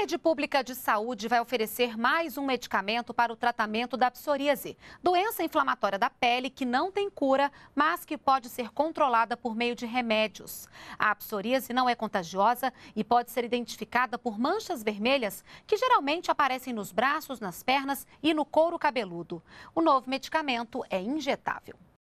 rede pública de saúde vai oferecer mais um medicamento para o tratamento da psoríase, doença inflamatória da pele que não tem cura, mas que pode ser controlada por meio de remédios. A psoríase não é contagiosa e pode ser identificada por manchas vermelhas que geralmente aparecem nos braços, nas pernas e no couro cabeludo. O novo medicamento é injetável.